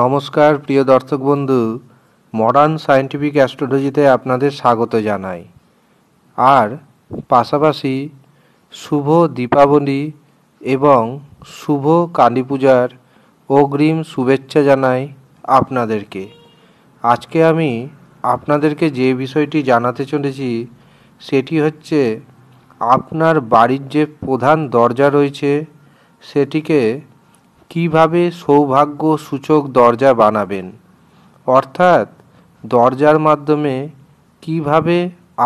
নমস্কার প্রিয় দর্শক বন্ধু মডার্ন সায়েন্টিফিক অ্যাস্ট্রোলজিতে আপনাদের স্বাগত জানাই আর পাশাপাশি শুভ দীপাবলি এবং শুভ কালী পূজার অগ্রিম শুভেচ্ছা জানাই আপনাদেরকে আজকে আমি আপনাদেরকে যে বিষয়টি জানাতে চলেছি সেটি হচ্ছে আপনার বাড়ির যে প্রধান দরজা রয়েছে সেটিকে কিভাবে সৌভাগ্য সূচক দরজা বানাবেন অর্থাৎ দরজার মাধ্যমে কিভাবে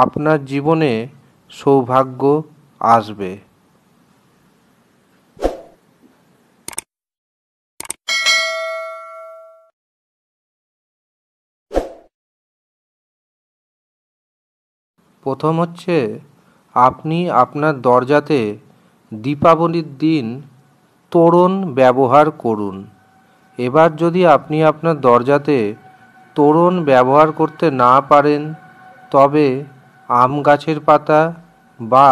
আপনার জীবনে সৌভাগ্য আসবে প্রথম হচ্ছে আপনি আপনার দরজাতে দীপাবলির দিন তোরণ ব্যবহার করুন এবার যদি আপনি আপনার দরজাতে তোরণ ব্যবহার করতে না পারেন তবে আম গাছের পাতা বা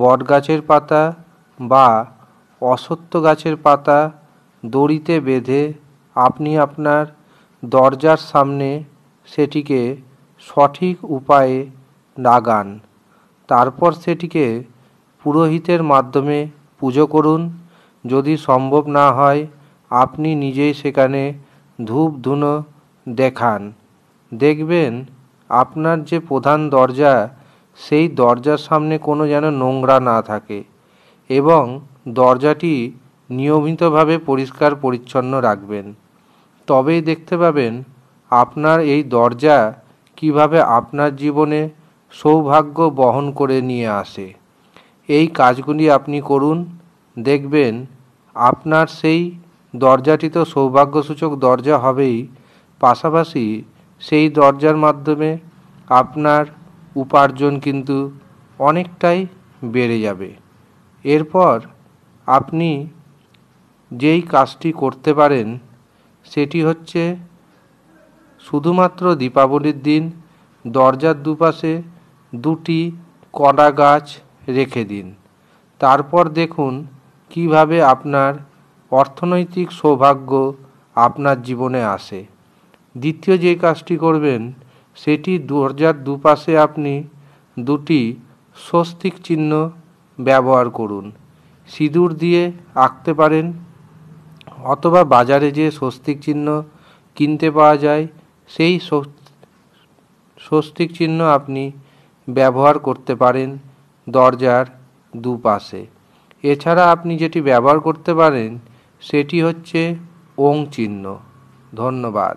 বট গাছের পাতা বা অসত্য গাছের পাতা দড়িতে বেঁধে আপনি আপনার দরজার সামনে সেটিকে সঠিক উপায়ে লাগান তারপর সেটিকে পুরোহিতের মাধ্যমে পুজো করুন যদি সম্ভব না হয় আপনি নিজেই সেখানে ধূপ ধুনো দেখান দেখবেন আপনার যে প্রধান দরজা সেই দরজার সামনে কোনো যেন নোংরা না থাকে এবং দরজাটি নিয়মিতভাবে পরিষ্কার পরিচ্ছন্ন রাখবেন তবেই দেখতে পাবেন আপনার এই দরজা কিভাবে আপনার জীবনে সৌভাগ্য বহন করে নিয়ে আসে এই কাজগুলি আপনি করুন দেখবেন আপনার সেই দরজাটি তো সৌভাগ্যসূচক দরজা হবেই পাশাপাশি সেই দরজার মাধ্যমে আপনার উপার্জন কিন্তু অনেকটাই বেড়ে যাবে এরপর আপনি যেই কাজটি করতে পারেন সেটি হচ্ছে শুধুমাত্র দীপাবলির দিন দরজার দুপাশে দুটি কড়া গাছ রেখে দিন তারপর দেখুন কিভাবে আপনার অর্থনৈতিক সৌভাগ্য আপনার জীবনে আসে দ্বিতীয় যে কাজটি করবেন সেটি দরজার দুপাশে আপনি দুটি স্বস্তিক চিহ্ন ব্যবহার করুন সিঁদুর দিয়ে আঁকতে পারেন অথবা বাজারে যে স্বস্তিক চিহ্ন কিনতে পাওয়া যায় সেই স্বস্তিক চিহ্ন আপনি ব্যবহার করতে পারেন দরজার দুপাশে এছাড়া আপনি যেটি ব্যবহার করতে পারেন সেটি হচ্ছে ওং চিহ্ন ধন্যবাদ